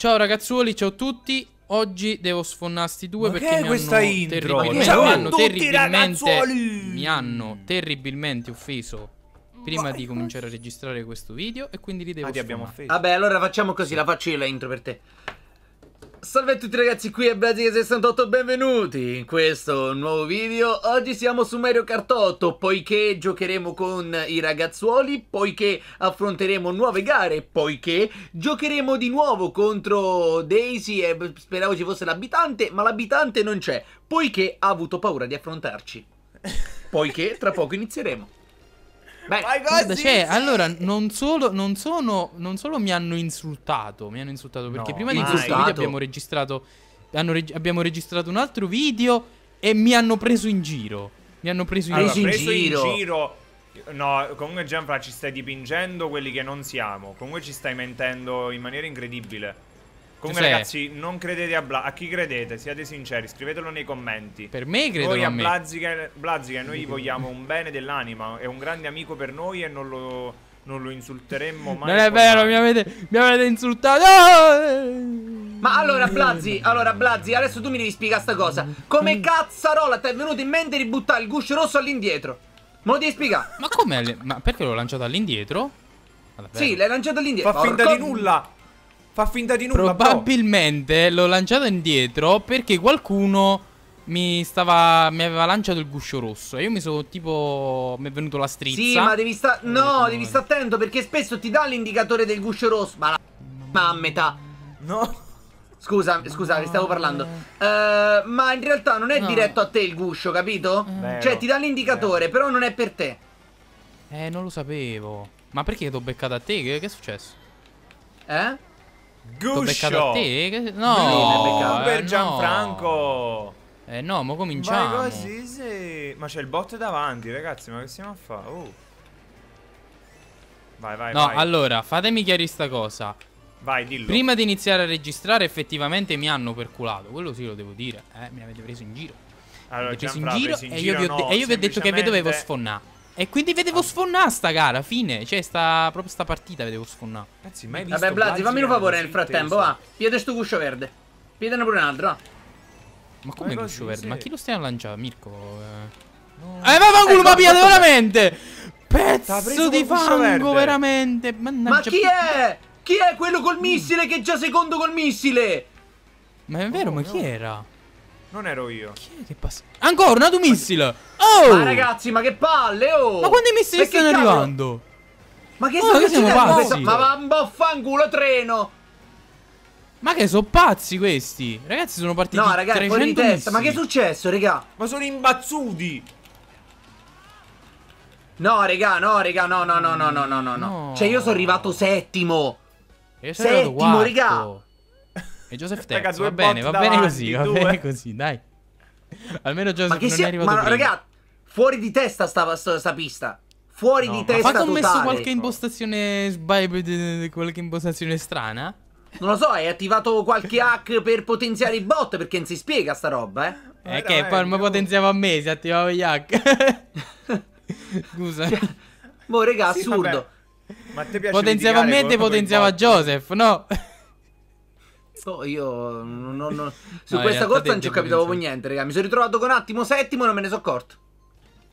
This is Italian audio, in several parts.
Ciao ragazzuoli, ciao a tutti. Oggi devo sfonnare due Ma perché mi hanno, terribilmente, mi, hanno tutti, terribilmente mi hanno terribilmente offeso prima Vai. di cominciare a registrare questo video e quindi li devo ah, Vabbè, allora facciamo così, la faccio io la intro per te. Salve a tutti ragazzi, qui è Blazica68, benvenuti in questo nuovo video Oggi siamo su Mario Kart 8, poiché giocheremo con i ragazzuoli Poiché affronteremo nuove gare, poiché giocheremo di nuovo contro Daisy e Speravo ci fosse l'abitante, ma l'abitante non c'è Poiché ha avuto paura di affrontarci Poiché tra poco inizieremo Beh, guarda, cioè, allora, non solo, non, sono, non solo, mi hanno insultato, mi hanno insultato perché no, prima di questo video abbiamo registrato, reg- abbiamo registrato un altro video e mi hanno preso in giro. Mi hanno preso in, allora, in, preso giro. in giro. No, comunque Gianfra ci stai dipingendo quelli che non siamo. Comunque ci stai mentendo in maniera incredibile. Comunque cioè, ragazzi, non credete a Bla. A chi credete? Siate sinceri, scrivetelo nei commenti. Per me credo a, a Blaziken, Blaziken noi vogliamo un bene dell'anima, è un grande amico per noi e non lo, non lo insulteremmo mai. Non è vero, mi avete, mi avete, insultato. Ah! Ma allora Blazzi, allora Blazzi, adesso tu mi devi spiegare sta cosa. Come mm. cazzarola ti è venuto in mente di buttare il guscio rosso all'indietro? Me lo devi spiegare. Ma come? Ma perché l'ho lanciato all'indietro? Sì, l'hai lanciato all'indietro. Fa finta Porco... di nulla. Fa finta di nulla. Probabilmente l'ho lanciato indietro perché qualcuno mi stava. Mi aveva lanciato il guscio rosso. E io mi sono tipo. Mi è venuto la strizza. Sì, ma devi stare. No, devi stare attento perché spesso ti dà l'indicatore del guscio rosso. Ma la. Ma a metà. No. Scusa, scusa, no. stavo parlando. Uh, ma in realtà non è no. diretto a te il guscio, capito? Eh. Vero. Cioè, ti dà l'indicatore, però non è per te. Eh, non lo sapevo. Ma perché ti ho beccato a te? Che, che è successo? Eh? Guscio! T'ho beccato a te? No! Eh, no per Gianfranco! Eh no, ma cominciamo! Ma così sì! Ma c'è il bot davanti, ragazzi, ma che stiamo a fare? Oh. Uh. Vai, vai, no, vai. allora, fatemi chiarire sta cosa. Vai, dillo. Prima di iniziare a registrare, effettivamente mi hanno perculato. Quello sì, lo devo dire. Eh, mi avete preso in giro. Allora, mi avete preso in giro, in giro, e, io no, e io vi ho detto che vi dovevo sfonnare. E quindi vedevo ah. sfonnare sta gara, fine. Cioè, sta, proprio sta partita vedevo sfonnare. Cazzi, mai visto Vabbè, Blasi, fammi un favore nel frattempo, va. Piede sto guscio verde. Piedene pure un altro, va. Ma come guscio verde? Ma chi lo stai a lanciare, Mirko? Eh? No. Eh, ma culo, eh, ma piede, veramente! Pezzo di fango, veramente! Mannaggia. Ma chi è? Chi è quello col missile che è già secondo col missile? Ma è vero, ma chi era? Non ero io. Chi è che passa? Ancora un altro missile! Oh! Ma ragazzi, ma che palle, oh! Ma quanti missili stanno cavolo? arrivando? Ma che oh, stanno siamo pazzi? Ma va un boffanculo treno! Ma che sono pazzi questi? Ragazzi, sono partiti No, ragazzi, fuori di testa. Missili. Ma che è successo, raga? Ma sono imbazzuti! No, raga, no, raga, no, no, no, no, no, no, no. Cioè, io sono arrivato settimo. Io sono settimo, raga. E Joseph Terzo, va bene, va bene così, va bene così, dai. Almeno Joseph non sia... è arrivato Ma prima. raga, fuori di testa sta, sta pista. Fuori no, di testa totale. Ma ho messo qualche impostazione qualche impostazione strana? Non lo so, hai attivato qualche hack per potenziare i bot perché non si spiega sta roba, eh? Eh che poi mi potenziava a me, si attivava gli hack. Scusa. Boh, raga, sì, assurdo. Vabbè. Ma te piace potenziava a me e te potenziava a Joseph, no? cazzo io non, non, su no, questa corsa non ci ho capito proprio niente, raga. Mi sono ritrovato con attimo settimo e non me ne sono accorto.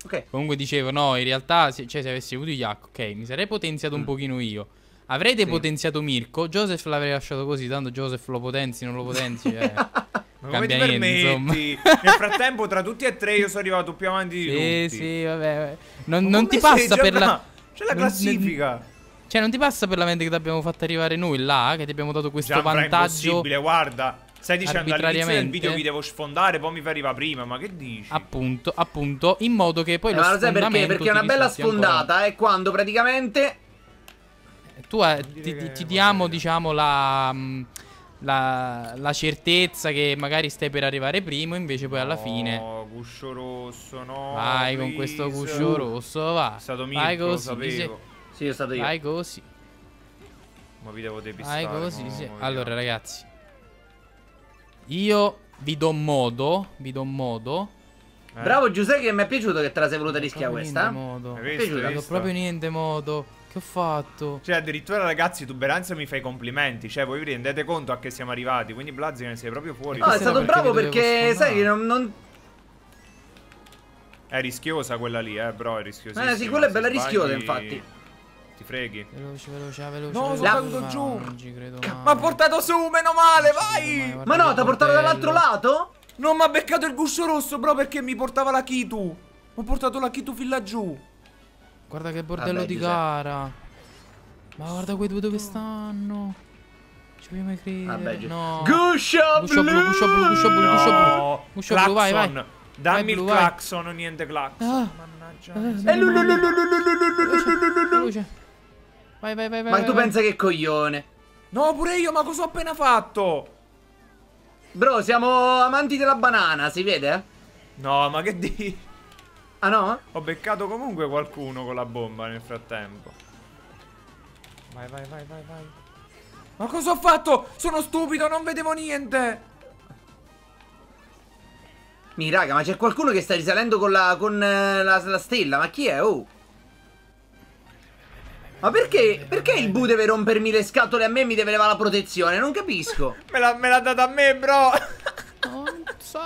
Ok. Comunque dicevo, no, in realtà, se, cioè, se avessi avuto Iac, ok, mi sarei potenziato mm. un pochino io. Avrete sì. potenziato Mirko, Joseph l'avrei lasciato così, tanto Joseph lo potenzi, non lo potenzi, eh. Ma come ti permetti? Nel frattempo, tra tutti e tre, io sono arrivato più avanti di sì, tutti. Sì, sì, vabbè. vabbè. Non, non ti passa per la... C'è la classifica. Cioè, non ti passa per la mente che ti abbiamo fatto arrivare noi là? Che ti abbiamo dato questo Gianfra, vantaggio? È possibile, guarda. Stai dicendo all'inizio del video mi devo sfondare, poi mi fai arriva prima, ma che dici? Appunto, appunto, in modo che poi eh, lo ma lo sai perché? Perché una bella sfondata ancora. Eh, è quando praticamente eh, tu eh, ti, ti, ti, diamo, diciamo, la, mm, la, la, certezza che magari stai per arrivare primo, invece poi alla no, fine... No, guscio rosso, no... Vai con questo guscio rosso, va. È stato Mirko, vai così, lo sapevo. Sì, è stato io. Vai così. Ma vi devo depistare. Vai così, sì. Allora, ragazzi. Io vi do modo, vi do modo. Eh. Bravo Giuseppe che mi è piaciuto che te la sei voluta rischiare questa. Modo. Mi è piaciuto proprio niente modo. Che ho fatto? Cioè, addirittura, ragazzi, tuberanza mi fai complimenti. Cioè, voi vi rendete conto a che siamo arrivati. Quindi, Blazio, ne sei proprio fuori. No, è stato perché bravo perché, sai, non, non... È rischiosa quella lì, eh, bro. È rischiosa. Eh, sì, quella è bella rischiosa, infatti. Ti freghi. Veloce, veloce, veloce. No, sono caduto giù. Non credo. Ma ha portato su, meno male, vai. Ma no, ti ha portato dall'altro lato? Non mi ha beccato il guscio rosso, bro, perché mi portava la Kitu. Ho portato la Kitu fin laggiù. Guarda che bordello Vabbè, di gara. Ma guarda quei due dove stanno. Ci voglio mai credere. Vabbè, no. Guscio blu, guscio blu, guscio blu, guscio blu. Guscio blu, vai, vai. Dammi il clacson, niente clacson. Mannaggia. Eh, Vai, vai, vai, Ma vai, tu vai, pensa che coglione. No, pure io, ma cosa ho appena fatto? Bro, siamo amanti della banana, si vede? No, ma che di... Ah no? Ho beccato comunque qualcuno con la bomba nel frattempo. Vai, vai, vai, vai, vai. Ma cosa ho fatto? Sono stupido, non vedevo niente. Mi raga, ma c'è qualcuno che sta risalendo con la, con, eh, la, la stella, ma chi è? Oh! Ma perché, perché il Bu deve rompermi le scatole a me e mi deve levare la protezione? Non capisco. me, l'ha, data a me, bro. non so.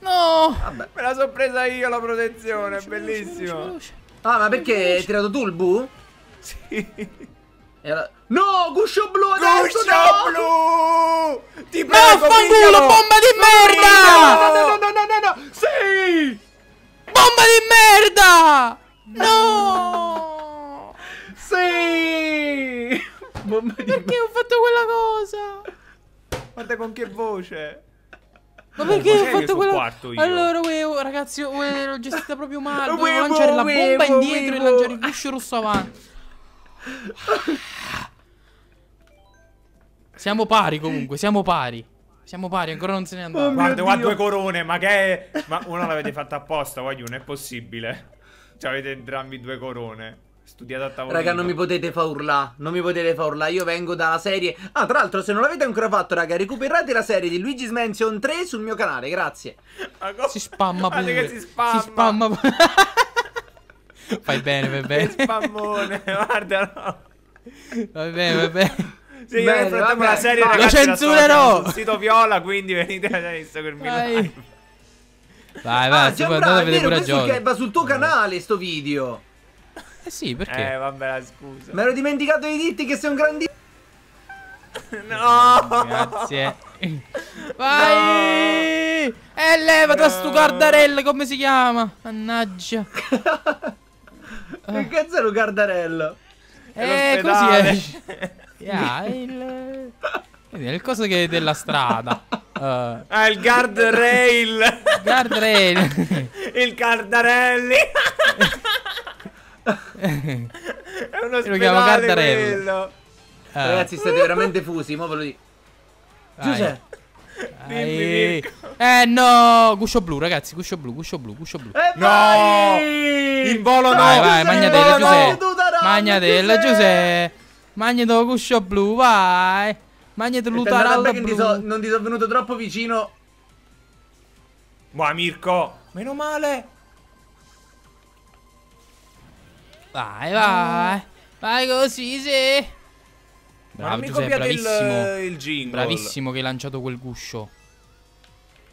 No. Vabbè. Me la sono presa io la protezione, veloce, bellissimo. Veloce, veloce, ah, ma perché hai tirato tu il Bu? Sì. Allora... No, guscio blu adesso, Guscio no! blu! Ti prego, No, fanculo, bomba di merda! No, no, no, no, no, no, no! Sì! Bomba di merda! No! bomba di Perché ho fatto quella cosa? Guarda con che voce. Ma perché ho fatto quello? Allora, uevo, ragazzi, uevo, l'ho gestita proprio male. Dovevo uevo, lanciare la bomba indietro e lanciare il guscio rosso avanti. Siamo pari comunque, siamo pari. Siamo pari, ancora non se ne è andato. Oh Guarda, qua due corone, ma che è? Ma una l'avete fatta apposta, voglio, non è possibile. Cioè avete entrambi due corone studiato a tavola. Raga, non mi potete fa urlare. Non mi potete fa urlare. Io vengo dalla serie. Ah, tra l'altro, se non l'avete ancora fatto, raga, recuperate la serie di Luigi's Mansion 3 sul mio canale. Grazie. Si spamma pure. che si spamma. Si spamma pure. Fai bene, fai bene. Che spammone, guardalo. Va bene, va bene. Sì, Bene, nel frattempo vabbè, la serie ragazzi, lo censurerò sul sito viola, quindi venite a seguirmi vai. Vai, vai, ah, Gianfra, andate a vedere pure Va sul tuo eh. canale sto video. Eh sì, perché? Eh, vabbè, scusa. Mi ero dimenticato di dirti che sei un grandissimo. No! Grazie. Vai! No. E leva da no. stu cardarello, come si chiama? Mannaggia. che cazzo è lo cardarello? Eh, così esce. yeah, il... è il coso che è della strada. Uh. Ah, il guardrail. guardrail. il cardarelli. è uno spedale quello. Ah. Ragazzi, siete veramente fusi, mo ve lo dico. Giuseppe. Dimmi, eh no, guscio blu ragazzi, guscio blu, guscio blu, guscio blu. Eh, no! Vai! In volo no! Vai, vai, magnatella Giuseppe. Magnatella Giuseppe. Magneto guscio blu, vai. Magneto lutarallo blu. Ti so, non ti sono venuto troppo vicino. Buah, Mirko. Meno male. Vai, vai. Vai così, sì. Bravo, Ma Giuseppe, bravissimo. Il, il jingle. Bravissimo che hai lanciato quel guscio.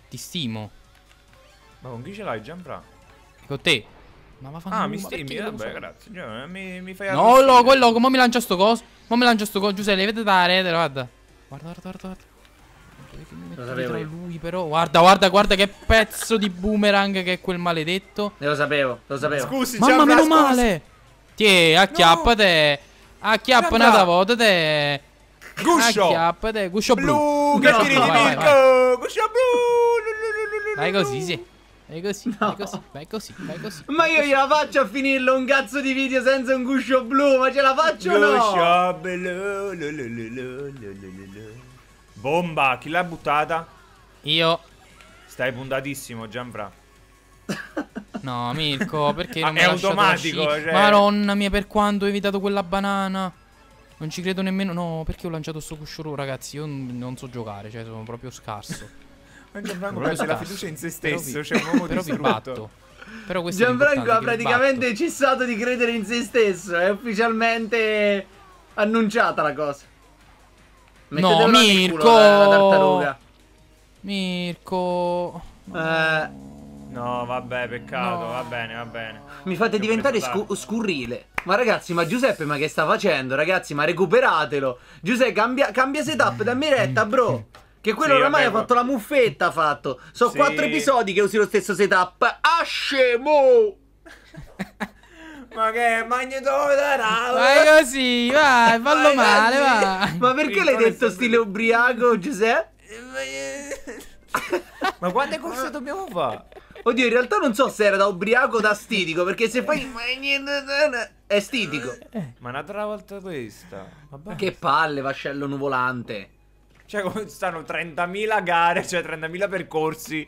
Ti stimo. Ma con chi ce l'hai, Giampra? Con te. Ma va fanno Ah, mi stimi, vabbè, grazie. Cioè, mi, mi fai No, loco, è loco, mi lancia sto coso. Ma mi lancia sto coso, Giuseppe, vedete eh, da retro, guarda. Guarda, guarda, guarda, guarda. Lo lui però Guarda guarda guarda che pezzo di boomerang che è quel maledetto Ne Lo sapevo lo sapevo Scusi Mamma meno male ti acchiappate. No. Acchiappa una volta te. Guscio. Acchiappate. Guscio blu. blu Guscio blu. Vai così, sì. Vai così, no. vai così, vai così, vai così. Ma io gliela faccio a finirlo un cazzo di video senza un guscio blu, ma ce la faccio o no? Guscio blu, lu, lu, lu, Bomba, chi l'ha buttata? Io. Stai puntatissimo, Gianfra. No, Mirko, perché ah, non ah, mi è automatico. Cioè... Maronna mia, per quando ho evitato quella banana. Non ci credo nemmeno. No, perché ho lanciato sto cusciolo, ragazzi. Io non so giocare, cioè, sono proprio scarso. Ma Gianfranco prende la fiducia in se stesso. C'è cioè, un uomo però distrutto. batto. Però questo Gianfranco ha praticamente cessato di credere in se stesso. È ufficialmente annunciata la cosa. Mettetelo no, Mirko. Culo, la, la Mirko. No. Eh. No, vabbè, peccato, no. va bene, va bene. Mi fate che diventare scu scurrile. Ma ragazzi, ma Giuseppe, ma che sta facendo? Ragazzi, ma recuperatelo. Giuseppe, cambia, cambia setup, dammi retta, bro. Che quello sì, oramai vabbè, ha fatto la muffetta, ha fatto. Sono sì. quattro episodi che usi lo stesso setup. Ah, scemo! Ma che è magnetometerato? Vai così, vai, fallo vai, male, vai. Ma perché l'hai detto stile ubriaco, Giuseppe? Eh, ma quante corse dobbiamo fare? Oddio, in realtà non so se era da ubriaco o da stitico, perché se fai... È stitico. Eh. Ma un'altra volta questa. Vabbè. Che palle, vascello nuvolante. Cioè, stanno 30.000 gare, cioè 30.000 percorsi.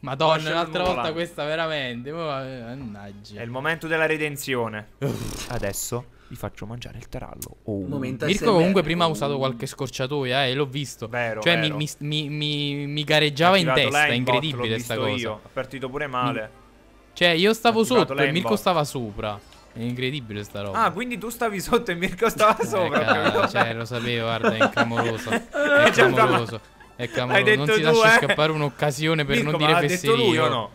Madonna, un'altra volta questa veramente. Oh, mannaggia. È il momento della redenzione. Adesso gli faccio mangiare il tarallo. Oh. Mirko comunque prima ha usato qualche scorciatoia e eh, l'ho visto. Vero, cioè vero. Mi, mi, mi, mi, gareggiava in testa, è incredibile questa cosa. Io. Ho partito pure male. Mm. Cioè io stavo sotto e Mirko stava sopra. È incredibile sta roba. Ah, quindi tu stavi sotto e Mirko stava eh, sopra. Eh, cioè, lo sapevo, guarda, è clamoroso. È clamoroso. È clamoroso. Non si tu, lascia eh? scappare un'occasione per Mirko, non dire fesserie. Ma detto lui o no?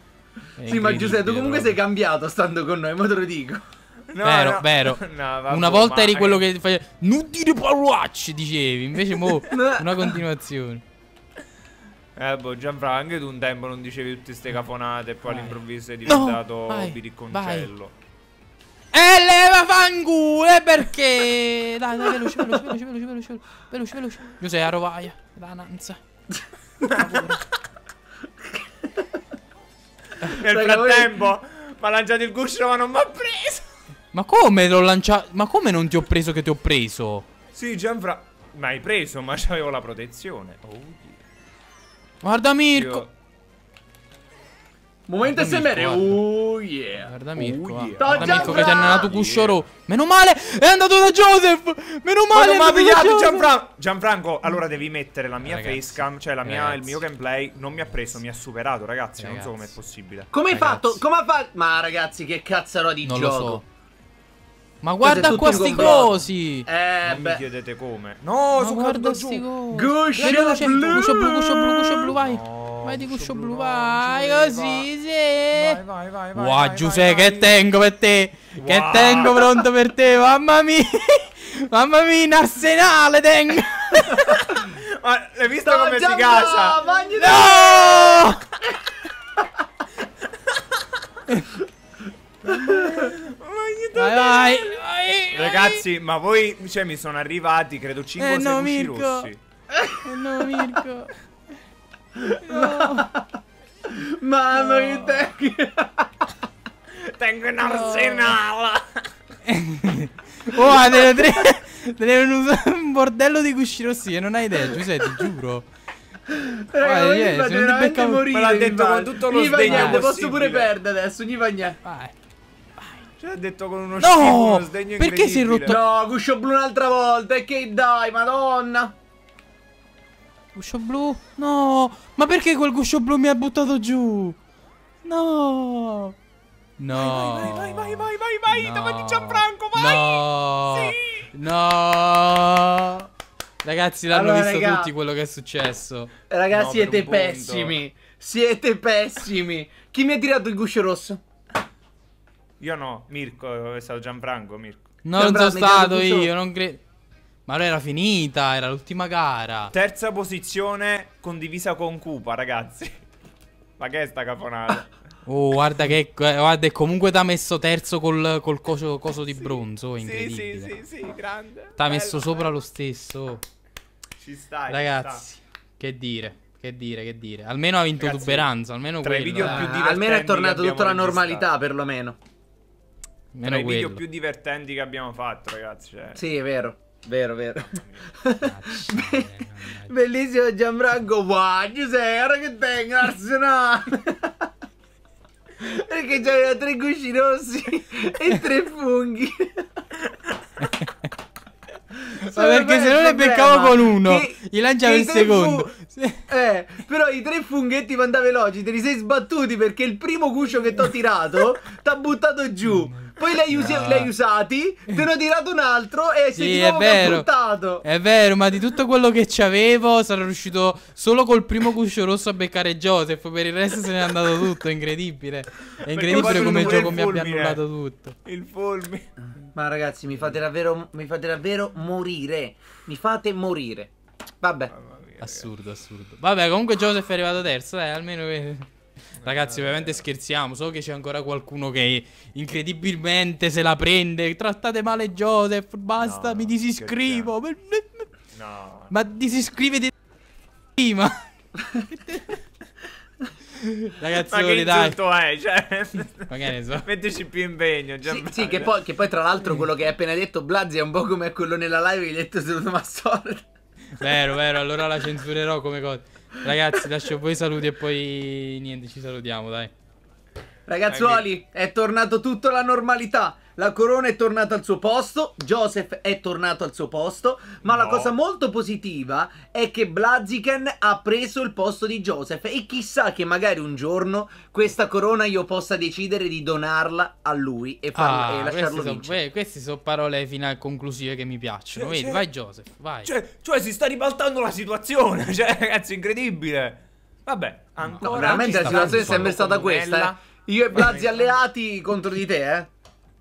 È sì, ma Giuseppe, tu comunque sei cambiato stando con noi, ma te lo dico. No, vero, no. vero. No, vabbè, una volta eri quello che fai Non dire parolacce dicevi Invece mo Una continuazione Eh boh Gianfra Anche tu un tempo non dicevi tutte ste cafonate E poi all'improvviso sei diventato no, Biricconcello E leva e Perché Dai dai veloce veloce veloce veloce veloce Veloce veloce Giuseppe Arovaia Da Nanza Nel frattempo Mi ha lanciato il guscio ma non mi ha preso ma come l'ho lanciato? Ma come non ti ho preso che ti ho preso? Sì, Gianfra. Ma hai preso, ma c'avevo la protezione. Oh, Guarda Mirko. Io... Momento SMR. Oh yeah. Guarda Mirko. Oh, yeah. Guarda Mirko che ti ha nanato Cuscioro. Yeah. Meno male è andato da Joseph. Meno male. Ma mi ha pigliato Gianfran Gianfranco. Allora devi mettere la mia ragazzi, facecam. Cioè la mia, il mio gameplay. Non mi ha preso. Mi ha superato, ragazzi. ragazzi. Non so com'è possibile. Come hai fatto? Come ha fatto? Ma ragazzi, che cazzarò di non gioco. Lo so. Ma guarda qua sti cosi! Eh, non beh. mi chiedete come. No, Ma sono guarda sti cosi. Guscio blu. Guscio blu, guscio blu, guscio blu, vai. No, vai di guscio blu, vai. Così, sì. Vai, vai, vai. Wow, vai, Giuseppe, vai, che vai. tengo per te. Wow. Che tengo pronto per te, mamma mia. Mamma mia, in arsenale tengo. Ma l'hai visto no, come si casa? No! no! Vai, vai, vai, Ragazzi, ma voi cioè, mi sono arrivati, credo 5 eh, o 6 no, Mirko. rossi. Eh no, Mirko. No. Mamma no. che tengo. Tengo un arsenale. oh, ah, delle tre. Deve un bordello di cuscini rossi e eh, non hai idea, Giuseppe, ti giuro. Raga, oh, yeah, se non ti beccavo... morire, Me l'ha detto con tutto lo sdegno posso pure perdere adesso, Nivagnè. Vai. Ce cioè, l'ha detto con uno no! schifo, uno sdegno Perché si è rotto? No, guscio blu un'altra volta. E che dai, madonna. Guscio blu? No. Ma perché quel guscio blu mi ha buttato giù? No. No. Vai, vai, vai, vai, vai, vai, vai. No. Davanti Gianfranco, vai. No. Sì. No. Ragazzi, l'hanno allora, visto raga... tutti quello che è successo. Ragazzi, no, siete pessimi. Siete pessimi. Chi mi ha tirato il guscio rosso? Io no, Mirko, è stato Gianfranco, Mirko. No, non sono stato io, non credo. Ma era finita, era l'ultima gara. Terza posizione condivisa con Cupa, ragazzi. Ma che è sta caponata? Oh, guarda che eh, guarda, comunque ti ha messo terzo col, col coso, coso, di sì. bronzo, incredibile. Sì, sì, sì, sì grande. T'ha messo eh. sopra lo stesso. Ci stai, ragazzi. Ci sta. Che dire? Che dire, che dire. Almeno ha vinto Tuberanza, almeno eh. ah, almeno è tornato tutta la normalità, perlomeno. Meno tra i video più divertenti che abbiamo fatto, ragazzi. Cioè... Sì, è vero. Vero, vero. Be bellissimo Gianfranco. Wow, Giuseppe, ora che te nazionale. Perché c'aveva tre gusci rossi e tre funghi. Ma perché se non ne beccavo con uno, gli lanciava il secondo. Fu... Eh, però i tre funghetti vanno veloci te li sei sbattuti perché il primo guscio che ti ho tirato t'ha buttato giù. Mm. Poi l'hai, usi- no. Ah. l'hai usati, te ne ho tirato un altro e sei sì, di nuovo è buttato. È vero, ma di tutto quello che c'avevo sarò riuscito solo col primo guscio rosso a beccare Joseph. Per il resto se n'è andato tutto, è incredibile. È incredibile come il gioco mi abbia annullato tutto. Il fulmine. Ma ragazzi, mi fate davvero, mi fate davvero morire. Mi fate morire. Vabbè. Mia, assurdo, assurdo. Vabbè, comunque Joseph è arrivato terzo, eh, almeno... Che... Ragazzi, ovviamente scherziamo. So che c'è ancora qualcuno che incredibilmente se la prende. Trattate male Joseph. Basta, no, mi disiscrivo. No, Ma disiscrivete prima. Ragazzi, ma che dai. è? Cioè, ma che ne so. Mettici più impegno. Sì, sì che, poi, che, poi, tra l'altro, quello che hai appena detto, Blazzi, è un po' come quello nella live hai detto seduto ma sorda. Vero, vero, allora la censurerò come cosa. Ragazzi, lascio voi saluti e poi niente, ci salutiamo, dai. Ragazzuoli, è tornato tutto alla normalità. La corona è tornata al suo posto, Joseph è tornato al suo posto, ma no. la cosa molto positiva è che Blaziken ha preso il posto di Joseph e chissà che magari un giorno questa corona io possa decidere di donarla a lui e, farlo, ah, e lasciarlo queste vincere. Sono, queste sono parole finali conclusive che mi piacciono. Cioè, Vedi, cioè, vai Joseph, vai. Cioè, cioè, si sta ribaltando la situazione, cioè ragazzi, incredibile. Vabbè, ancora... No, veramente la situazione è sempre stata questa, eh io e Blasi alleati contro di te, eh.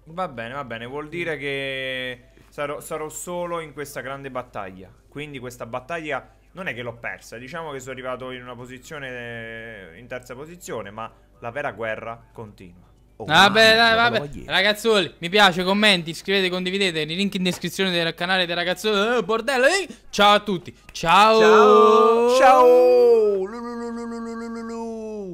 Va bene, va bene. Vuol dire che sarò, sarò solo in questa grande battaglia. Quindi questa battaglia non è che l'ho persa. Diciamo che sono arrivato in una posizione, eh, in terza posizione, ma la vera guerra continua. Oh, vabbè, dai, vabbè. Ragazzuoli, mi piace, commenti, iscrivete, condividete. Il link in descrizione del canale dei ragazzuoli. Eh, bordello, eh. Ciao a tutti. Ciao. Ciao. Ciao.